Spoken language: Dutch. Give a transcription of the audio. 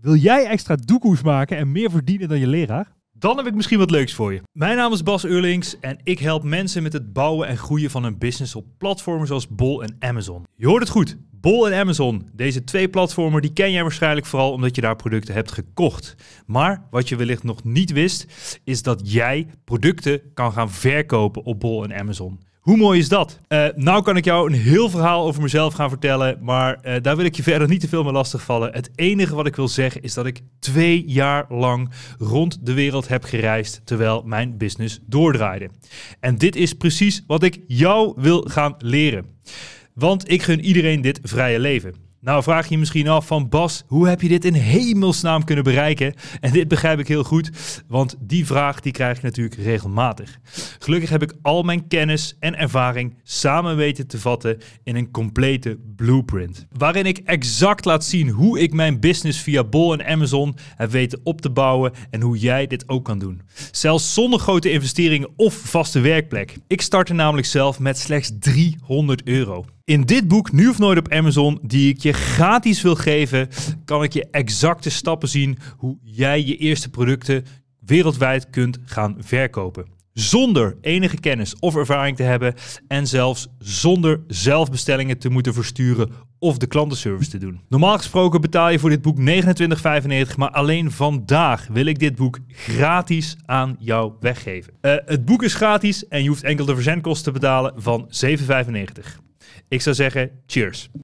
Wil jij extra doekoes maken en meer verdienen dan je leraar? Dan heb ik misschien wat leuks voor je. Mijn naam is Bas Eurlings en ik help mensen met het bouwen en groeien van hun business op platformen zoals Bol en Amazon. Je hoort het goed, Bol en Amazon. Deze twee platformen die ken jij waarschijnlijk vooral omdat je daar producten hebt gekocht. Maar wat je wellicht nog niet wist, is dat jij producten kan gaan verkopen op Bol en Amazon. Hoe mooi is dat? Uh, nou kan ik jou een heel verhaal over mezelf gaan vertellen, maar eh, daar wil ik je verder niet te veel mee lastigvallen. Het enige wat ik wil zeggen is dat ik twee jaar lang rond de wereld heb gereisd terwijl mijn business doordraaide. En dit is precies wat ik jou wil gaan leren. Want ik gun iedereen dit vrije leven. Nou vraag je je misschien af van Bas, hoe heb je dit in hemelsnaam kunnen bereiken? En dit begrijp ik heel goed, want die vraag die krijg ik natuurlijk regelmatig. Gelukkig heb ik al mijn kennis en ervaring samen weten te vatten in een complete blueprint. Waarin ik exact laat zien hoe ik mijn business via Bol en Amazon heb weten op te bouwen en hoe jij dit ook kan doen. Zelfs zonder grote investeringen of vaste werkplek. Ik startte namelijk zelf met slechts 300 euro. In dit boek, Nu of Nooit op Amazon, die ik je gratis wil geven, kan ik je exacte stappen zien hoe jij je eerste producten wereldwijd kunt gaan verkopen zonder enige kennis of ervaring te hebben en zelfs zonder zelfbestellingen te moeten versturen of de klantenservice te doen. Normaal gesproken betaal je voor dit boek 29,95, maar alleen vandaag wil ik dit boek gratis aan jou weggeven. Eh, het boek is gratis en je hoeft enkel de verzendkosten te betalen van 7,95. Ik zou zeggen, cheers.